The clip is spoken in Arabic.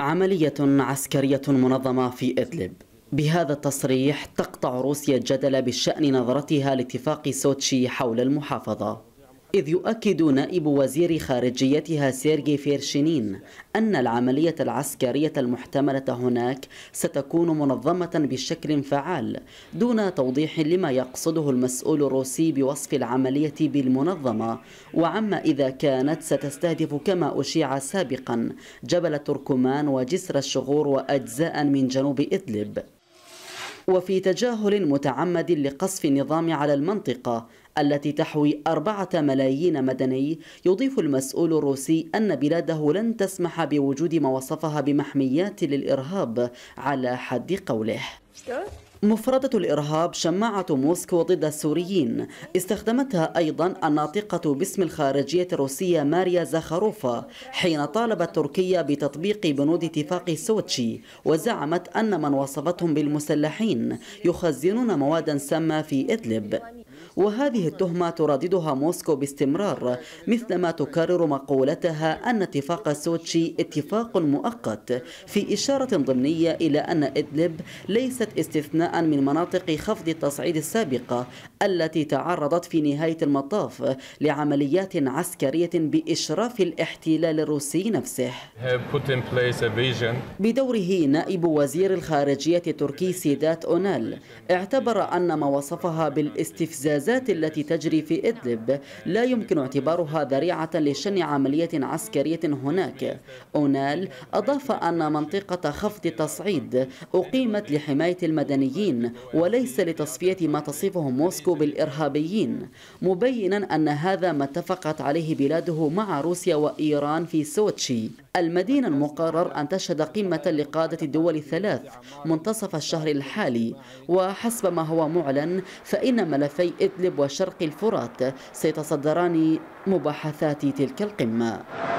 عملية عسكرية منظمة في إدلب بهذا التصريح تقطع روسيا الجدل بشأن نظرتها لاتفاق سوتشي حول المحافظة إذ يؤكد نائب وزير خارجيتها سيرجي فيرشينين أن العملية العسكرية المحتملة هناك ستكون منظمة بشكل فعال دون توضيح لما يقصده المسؤول الروسي بوصف العملية بالمنظمة وعما إذا كانت ستستهدف كما أشيع سابقا جبل تركمان وجسر الشغور وأجزاء من جنوب إدلب وفي تجاهل متعمد لقصف النظام على المنطقة التي تحوي أربعة ملايين مدني يضيف المسؤول الروسي أن بلاده لن تسمح بوجود ما وصفها بمحميات للإرهاب على حد قوله مفردة الإرهاب شماعة موسكو ضد السوريين استخدمتها أيضا الناطقة باسم الخارجية الروسية ماريا زاخاروفا حين طالبت تركيا بتطبيق بنود اتفاق سوتشي وزعمت أن من وصفتهم بالمسلحين يخزنون موادا سامة في إدلب وهذه التهمة ترددها موسكو باستمرار مثلما تكرر مقولتها أن اتفاق سوتشي اتفاق مؤقت في إشارة ضمنية إلى أن إدلب ليست استثناء من مناطق خفض التصعيد السابقة التي تعرضت في نهاية المطاف لعمليات عسكرية بإشراف الاحتلال الروسي نفسه بدوره نائب وزير الخارجية التركي سيدات أونال اعتبر أن ما وصفها بالاستفزاز الغزات التي تجري في إدلب لا يمكن اعتبارها ذريعة لشن عملية عسكرية هناك أونال أضاف أن منطقة خفض التصعيد أقيمت لحماية المدنيين وليس لتصفية ما تصفه موسكو بالإرهابيين مبينا أن هذا ما اتفقت عليه بلاده مع روسيا وإيران في سوتشي المدينة المقرر أن تشهد قمة لقادة الدول الثلاث منتصف الشهر الحالي وحسب ما هو معلن فإن ملفي إدلب وشرق الفرات سيتصدران مباحثات تلك القمة